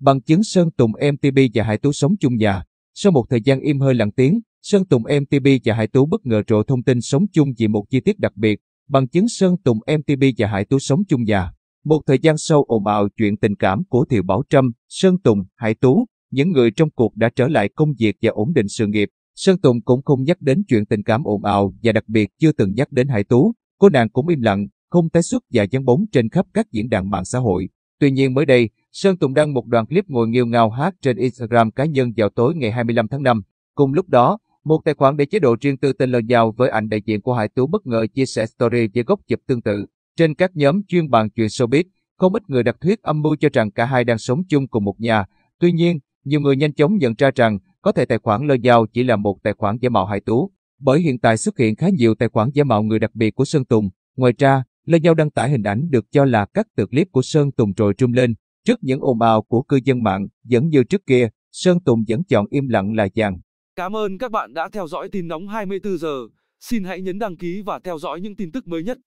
Bằng chứng Sơn Tùng MTB và Hải Tú sống chung nhà. Sau một thời gian im hơi lặng tiếng, Sơn Tùng MTB và Hải Tú bất ngờ rộ thông tin sống chung vì một chi tiết đặc biệt. Bằng chứng Sơn Tùng MTB và Hải Tú sống chung nhà. Một thời gian sau ồn ào chuyện tình cảm của Thiều Bảo Trâm, Sơn Tùng, Hải Tú, những người trong cuộc đã trở lại công việc và ổn định sự nghiệp. Sơn Tùng cũng không nhắc đến chuyện tình cảm ồn ào và đặc biệt chưa từng nhắc đến Hải Tú. Cô nàng cũng im lặng, không tái xuất và dán bóng trên khắp các diễn đàn mạng xã hội. Tuy nhiên mới đây, Sơn Tùng đăng một đoạn clip ngồi nghiêu ngao hát trên Instagram cá nhân vào tối ngày 25 tháng 5. Cùng lúc đó, một tài khoản để chế độ riêng tư tên lời Giao với ảnh đại diện của Hải Tú bất ngờ chia sẻ story với góc chụp tương tự. Trên các nhóm chuyên bàn chuyện showbiz, không ít người đặt thuyết âm mưu cho rằng cả hai đang sống chung cùng một nhà. Tuy nhiên, nhiều người nhanh chóng nhận ra rằng có thể tài khoản lời giao chỉ là một tài khoản giả mạo Hải Tú, bởi hiện tại xuất hiện khá nhiều tài khoản giả mạo người đặc biệt của Sơn Tùng. Ngoài ra, lời giao đăng tải hình ảnh được cho là các từ clip của Sơn Tùng rồi trung lên. Trước những ồn ào của cư dân mạng, vẫn như trước kia, Sơn Tùng vẫn chọn im lặng là vàng. Cảm ơn các bạn đã theo dõi tin nóng 24 giờ. Xin hãy nhấn đăng ký và theo dõi những tin tức mới nhất.